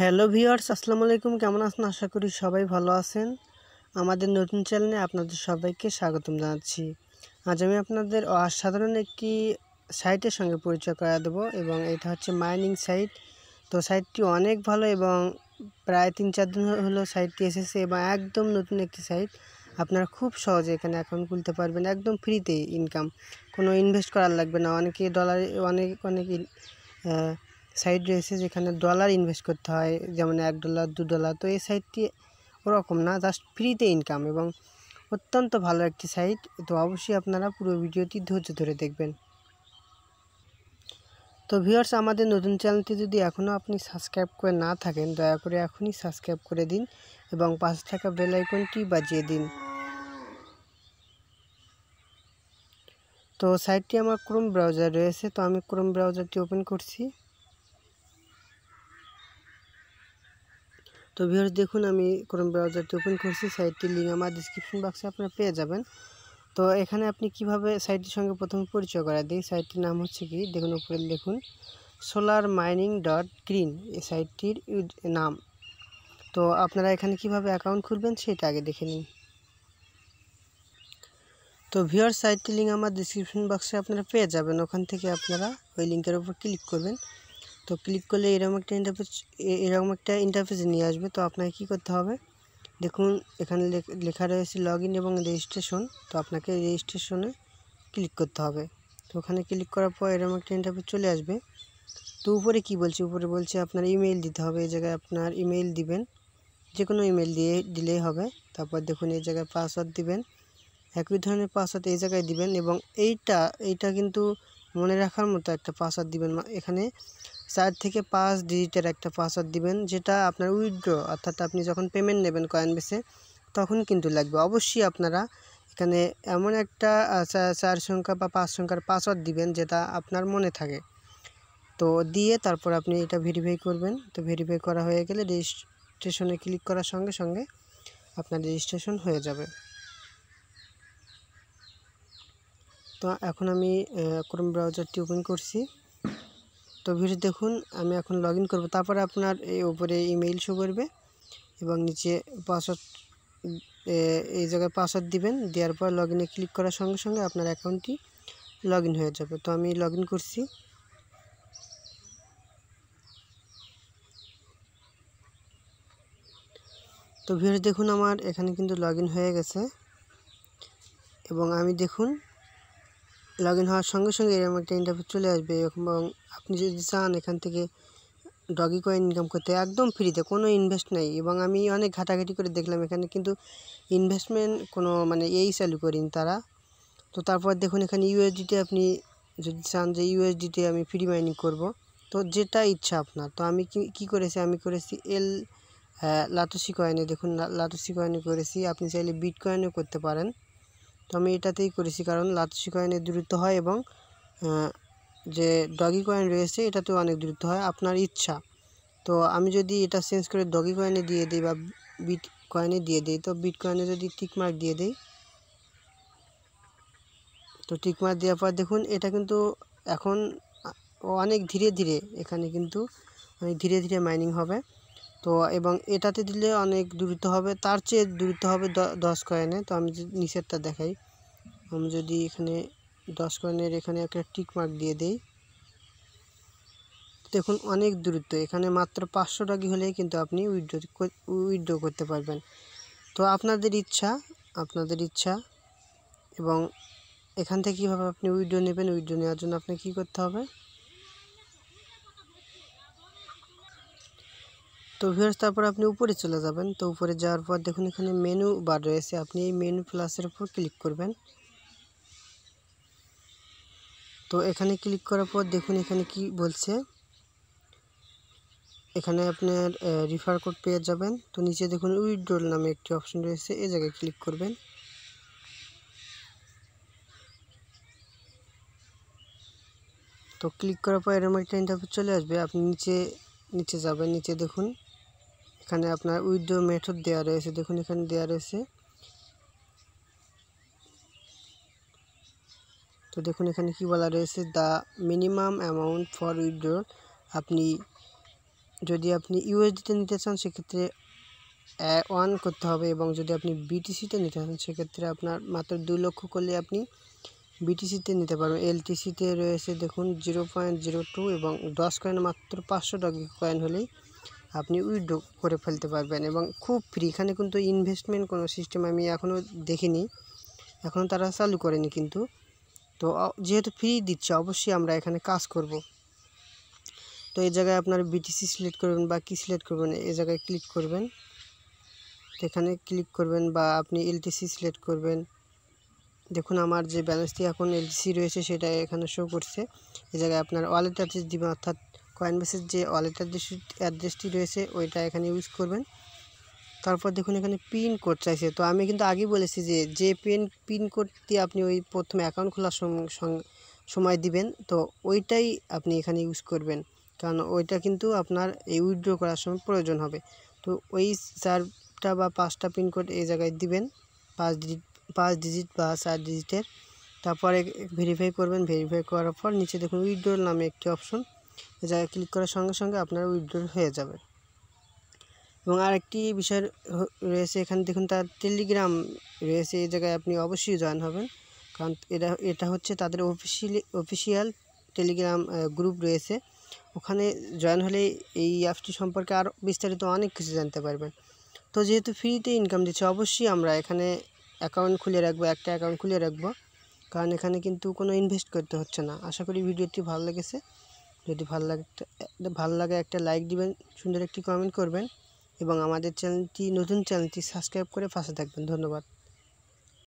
hello viewers আসসালামু আলাইকুম কেমন আছেন আশা করি সবাই ভালো আছেন আমাদের নতুন চ্যানেলে আপনাদের সবাইকে স্বাগতম জানাচ্ছি আজ আমি আপনাদের অসাধারণ একটি সাইটের সঙ্গে পরিচয় করা দেবো এবং এটা হচ্ছে মাইনিং সাইট তো সাইটটি অনেক ভালো এবং প্রায় তিন চার দিন হলো সাইটটি এসেছে এবং একদম নতুন একটি সাইট আপনারা খুব সহজে এখানে অ্যাকাউন্ট খুলতে পারবেন একদম ফ্রিতে ইনকাম কোনো ইনভেস্ট করার লাগবে না অনেকে ডলারে অনেক অনেক সাইড রয়েছে যেখানে ডলার ইনভেস্ট করতে হয় যেমন এক ডলার দু ডলার তো এই সাইটটি ওরকম না জাস্ট ফ্রিতে ইনকাম এবং অত্যন্ত ভালো একটি সাইট তো অবশ্যই আপনারা পুরো ভিডিওটি ধৈর্য ধরে দেখবেন তো ভিওর্স আমাদের নতুন চ্যানেলটি যদি এখনও আপনি সাবস্ক্রাইব করে না থাকেন দয়া করে এখনই সাবস্ক্রাইব করে দিন এবং পাশে থাকা বেল আইকনটি বাজিয়ে দিন তো সাইটটি আমার ক্রোম ব্রাউজার রয়েছে তো আমি ক্রোম ব্রাউজারটি ওপেন করছি তো ভিউয়ার্স দেখুন আমি ক্রোম ব্রাউজারটি ওপেন করছি সাইটটির লিঙ্ক আমার ডিসক্রিপশন বক্সে আপনারা পেয়ে যাবেন তো এখানে আপনি কিভাবে সাইটটির সঙ্গে প্রথমে পরিচয় করা দিই সাইটটির নাম হচ্ছে কি দেখুন উপরে দেখুন সোলার মাইনিং ডট গ্রিন এই সাইটটির নাম তো আপনারা এখানে কিভাবে অ্যাকাউন্ট খুলবেন সেটা আগে দেখে নিন তো ভিওর সাইটটি লিঙ্ক আমার ডিসক্রিপশন বক্সে আপনারা পেয়ে যাবেন ওখান থেকে আপনারা ওই লিঙ্কের উপর ক্লিক করবেন তো ক্লিক করলে এরকম একটা ইন্টারফেস এরকম একটা ইন্টারফেসে নিয়ে আসবে তো আপনাকে কি করতে হবে দেখুন এখানে লেখা রয়েছে লগইন এবং রেজিস্ট্রেশন তো আপনাকে রেজিস্ট্রেশনে ক্লিক করতে হবে তো ওখানে ক্লিক করার পর এরকম একটা ইন্টারফেস চলে আসবে তো উপরে কি বলছে উপরে বলছে আপনার ইমেল দিতে হবে এই জায়গায় আপনার ইমেল দিবেন যেকোনো ইমেল দিয়ে দিলেই হবে তারপর দেখুন এই জায়গায় পাসওয়ার্ড দিবেন একই ধরনের পাসওয়ার্ড এই জায়গায় দিবেন এবং এইটা এইটা কিন্তু মনে রাখার মতো একটা পাসওয়ার্ড দিবেন মানে এখানে চার থেকে পাঁচ ডিজিটের একটা পাসওয়ার্ড দিবেন যেটা আপনার উইথড্র অর্থাৎ আপনি যখন পেমেন্ট নেবেন কয়েন বেসে তখন কিন্তু লাগবে অবশ্যই আপনারা এখানে এমন একটা চার সংখ্যা বা পাঁচ সংখ্যার পাসওয়ার্ড দিবেন যেটা আপনার মনে থাকে তো দিয়ে তারপর আপনি এটা ভেরিফাই করবেন তো ভেরিফাই করা হয়ে গেলে রেজিস্ট্রেশনে ক্লিক করার সঙ্গে সঙ্গে আপনার রেজিস্ট্রেশন হয়ে যাবে তো এখন আমি ক্রোম ব্রাউজারটি ওপেন করছি তো ভিডিও দেখুন আমি এখন লগ ইন করবো তারপরে আপনার এই উপরে ইমেইল শো করবে এবং নিচে পাসওয়ার্ড এই জায়গায় পাসওয়ার্ড দিবেন দেওয়ার পর লগ ইনে ক্লিক করার সঙ্গে সঙ্গে আপনার অ্যাকাউন্টটি লগ হয়ে যাবে তো আমি লগ করছি তো ভিডিও দেখুন আমার এখানে কিন্তু লগ হয়ে গেছে এবং আমি দেখুন লগ ইন হওয়ার সঙ্গে সঙ্গে এরকম একটা ইন্টারভিউ চলে আসবে এরকম এবং আপনি যদি চান এখান থেকে ডগি কয়েন ইনকাম করতে একদম ফ্রিতে কোনো ইনভেস্ট নেই এবং আমি অনেক ঘাটাঘাটি করে দেখলাম এখানে কিন্তু ইনভেস্টমেন্ট কোনো মানে এই চালু করিনি তারা তো তারপর দেখুন এখানে ইউএসডিতে আপনি যদি চান যে ইউএসডিতে আমি ফ্রি মাইনিং করব তো যেটা ইচ্ছা আপনার তো আমি কি করেছি আমি করেছি এল লাটুসি কয়েনে দেখুন লাটুসি কয়েনে করেছি আপনি চাইলে বিট কয়েনও করতে পারেন তো আমি এটাতেই করেছি কারণ লাতুসি কয়েনে দূরত্ব হয় এবং যে ডগি কয়েন রয়েছে এটাতেও অনেক দূরত্ব হয় আপনার ইচ্ছা তো আমি যদি এটা চেঞ্জ করে ডগি কয়েনে দিয়ে দিই বা বিট কয়েনে দিয়ে দিই তো বিট কয়েনে যদি টিকমার্ক দিয়ে দিই তো টিকমার্ক দেওয়ার পর দেখুন এটা কিন্তু এখন অনেক ধীরে ধীরে এখানে কিন্তু অনেক মানে ধীরে ধীরে মাইনিং হবে তো এবং এটাতে দিলে অনেক দূরিত হবে তার চেয়ে দূরিত হবে দশ কয়েনে তো আমি যদি নিচেরটা দেখাই আমি যদি এখানে দশ কয়েনের এখানে একটা টিক মার্ক দিয়ে দেই দেখুন অনেক দূরত্ব এখানে মাত্র পাঁচশো টাকি হলেই কিন্তু আপনি উইড্রো উইড্রো করতে পারবেন তো আপনাদের ইচ্ছা আপনাদের ইচ্ছা এবং এখান থেকে কীভাবে আপনি উইড্রো নেবেন উইড্রো নেওয়ার জন্য আপনাকে কী করতে হবে তো ভিউয়ার্স তারপর আপনি উপরে চলে যাবেন তো উপরে যাওয়ার পর দেখুন এখানে মেনু বার রয়েছে আপনি এই মেনু প্লাসের উপর ক্লিক করবেন তো এখানে ক্লিক করার পর দেখুন এখানে কি বলছে এখানে আপনার রিফার কোড পেয়ে যাবেন তো নিচে দেখুন উইথড্রল নামে একটি অপশন রয়েছে এই জায়গায় ক্লিক করবেন তো ক্লিক করার পর এরম একটা ইন্টারভিউ চলে আসবে আপনি নিচে নিচে যাবেন নিচে দেখুন এখানে আপনার উইথড্র মেথড দেওয়া রয়েছে দেখুন এখানে দেওয়া রয়েছে তো দেখুন এখানে কি বলা রয়েছে the minimum amount for withdrawal আপনি যদি আপনি ইউএসডিতে নিতে চান সেক্ষেত্রে ওয়ান করতে হবে এবং যদি আপনি বিটিসিতে নিতে চান সেক্ষেত্রে আপনার মাত্র দু লক্ষ করলে আপনি বিটিসিতে নিতে পারবেন এলটিসিতে রয়েছে দেখুন জিরো পয়েন্ট জিরো টু এবং দশ কয়েন মাত্র পাঁচশো টাকা কয়েন হলেই আপনি উইথড্র করে ফেলতে পারবেন এবং খুব ফ্রি এখানে কিন্তু ইনভেস্টমেন্ট কোনো সিস্টেম আমি এখনও দেখিনি এখনও তারা চালু করেনি কিন্তু তো যেহেতু ফ্রি দিচ্ছে অবশ্যই আমরা এখানে কাজ করব তো এই জায়গায় আপনার বিটিসি সিলেক্ট করবেন বা কী সিলেক্ট করবেন এই জায়গায় ক্লিক করবেন এখানে ক্লিক করবেন বা আপনি এলটিসি সিলেক্ট করবেন দেখুন আমার যে ব্যালেন্সটি এখন এলটিসি রয়েছে সেটা এখানে শো করছে এ জায়গায় আপনার ওয়ালেট অ্যাড্রেস দিবেন অর্থাৎ কয়েন বেসের যে ওয়ালেট অ্যাড্রেস অ্যাড্রেসটি রয়েছে ওইটা এখানে ইউজ করবেন তারপর দেখুন এখানে পিন কোড চাইছে তো আমি কিন্তু আগেই বলেছি যে যে পিন পিন কোডটি আপনি ওই প্রথমে অ্যাকাউন্ট খোলার সময় দিবেন তো ওইটাই আপনি এখানে ইউজ করবেন কারণ ওইটা কিন্তু আপনার এই উইড্রো করার সময় প্রয়োজন হবে তো ওই চারটা বা পাঁচটা পিনকোড এই জায়গায় দিবেন পাঁচ ডিজিট পাঁচ ডিজিট বা চার ডিজিটের তারপরে ভেরিফাই করবেন ভেরিফাই করার পর নিচে দেখুন উইড্রোর নামে একটি অপশন জায়গায় ক্লিক করার সঙ্গে সঙ্গে আপনার উইথড্র হয়ে যাবে এবং আরেকটি বিষয় রয়েছে এখানে দেখুন তার টেলিগ্রাম রয়েছে এই জায়গায় আপনি অবশ্যই জয়েন হবেন কারণ এটা এটা হচ্ছে তাদের অফিসিয়ালি অফিসিয়াল টেলিগ্রাম গ্রুপ রয়েছে ওখানে জয়েন হলে এই অ্যাপটি সম্পর্কে আরও বিস্তারিত অনেক কিছু জানতে পারবেন তো যেহেতু ফ্রিতে ইনকাম দিচ্ছে অবশ্যই আমরা এখানে অ্যাকাউন্ট খুলে রাখবো একটা অ্যাকাউন্ট খুলে রাখবো কারণ এখানে কিন্তু কোনো ইনভেস্ট করতে হচ্ছে না আশা করি ভিডিওটি ভালো লেগেছে যদি ভালো লাগে ভালো লাগে একটা লাইক দিবেন সুন্দর একটি কমেন্ট করবেন এবং আমাদের চ্যানেলটি নতুন চ্যানেলটি সাবস্ক্রাইব করে পাশে থাকবেন ধন্যবাদ